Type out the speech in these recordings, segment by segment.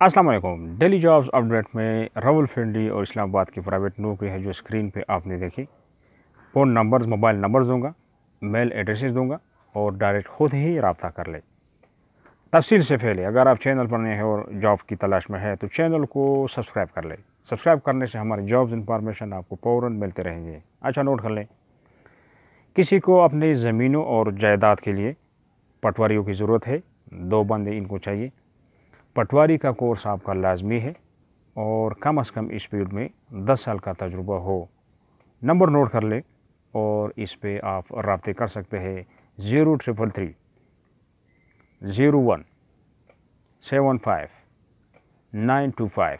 Aslam daily jobs update में रवल फिंडी और इस्लामाबाद की प्राइवेट नौकरी है जो स्क्रीन पे आपने देखी फ़ोन नंबर्स मोबाइल नंबर्स दूंगा मेल एड्रेसेस दूंगा और डायरेक्ट खुद ही रबता कर ले तफसील से फैले अगर आप चैनल पर नए हैं और जॉब की तलाश में है तो चैनल को सब्सक्राइब कर लें सब्सक्राइब करने से हमारे जॉब्स इंफॉर्मेशन आपको फ़ौर मिलते रहेंगे अच्छा नोट कर लें किसी को अपनी ज़मीनों और जायदाद के लिए पटवारियों की ज़रूरत है दो बंदे इनको चाहिए पटवारी का कोर्स आपका लाजमी है और कम अज़ कम इस फील्ड में 10 साल का तजुर्बा हो नंबर नोट कर लें और इस पर आप रबते कर सकते हैं zero triple three zero one seven five nine two five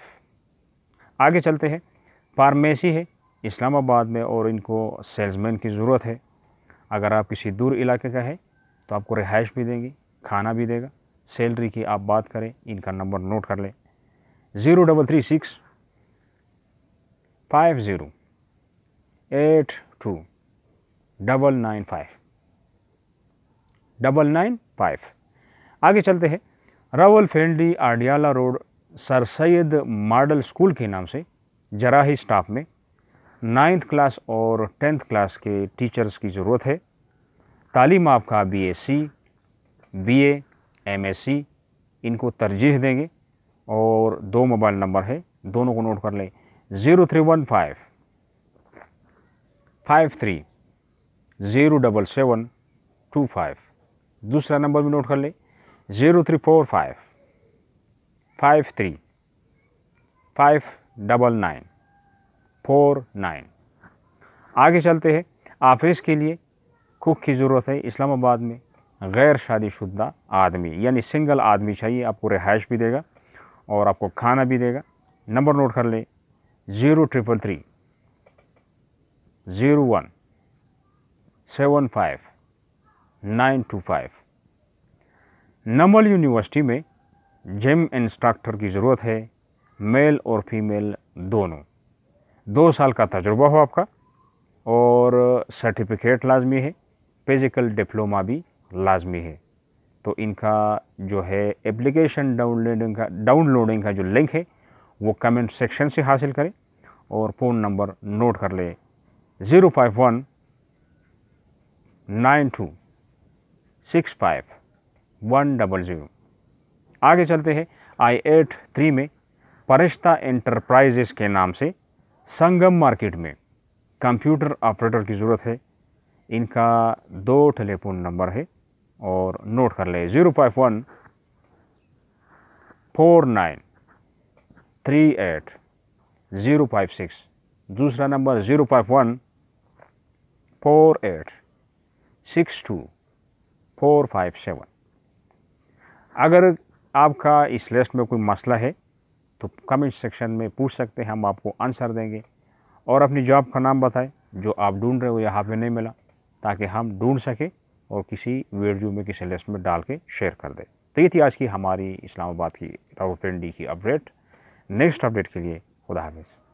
आगे चलते हैं फार्मेसी है इस्लामाबाद में और इनको सेल्समैन की ज़रूरत है अगर आप किसी दूर इलाके का है तो आपको रिहाइश भी देंगी खाना भी देगा सैलरी की आप बात करें इनका नंबर नोट कर लें zero double three six five zero eight two double nine five double nine five आगे चलते हैं Rawalpindi Adiala road sir Syed model school के नाम से जराही स्टाफ में नाइन्थ क्लास और टेंथ क्लास के टीचर्स की ज़रूरत है तालीम आपका B S C B A MSc इनको तरजीह देंगे और दो मोबाइल नंबर है दोनों को नोट कर लें zero three one five five three zero double seven two five दूसरा नंबर भी नोट कर लें zero three four five five three five double nine four nine आगे चलते हैं आफिस के लिए कुक की ज़रूरत है इस्लामाबाद में गैर शादीशुदा आदमी यानी सिंगल आदमी चाहिए आपको रिहाइश भी देगा और आपको खाना भी देगा नंबर नोट कर लें zero triple three zero one seven five nine two five Namal university में जिम इंस्ट्रक्टर की ज़रूरत है मेल और फीमेल दोनों दो साल का तजुर्बा हो आपका और सर्टिफिकेट लाजमी है फिज़िकल डिप्लोमा भी लाजमी है तो इनका जो है एप्लीकेशन डाउनलोडिंग का डाउनलोडिंग का जो लिंक है वो कमेंट सेक्शन से हासिल करें और फ़ोन नंबर नोट कर लें zero five one nine two six five one double zero आगे चलते हैं आई एट थ्री में परिश्ता एंटरप्राइजेस के नाम से संगम मार्केट में कंप्यूटर ऑपरेटर की ज़रूरत है इनका दो टेलीफोन नंबर है और नोट कर ले zero five one four nine three eight zero five six दूसरा number zero five one four eight six two four five seven अगर आपका इस लिस्ट में कोई मसला है तो कमेंट सेक्शन में पूछ सकते हैं हम आपको आंसर देंगे और अपनी जॉब का नाम बताएं जो आप ढूंढ रहे हो या यहाँ पे नहीं मिला ताकि हम ढूंढ सकें और किसी वीडियो में किसी लिस्ट में डाल के शेयर कर दें तो ये थी आज की हमारी इस्लामाबाद की रावलपिंडी की अपडेट नेक्स्ट अपडेट के लिए खुदा हाफिज़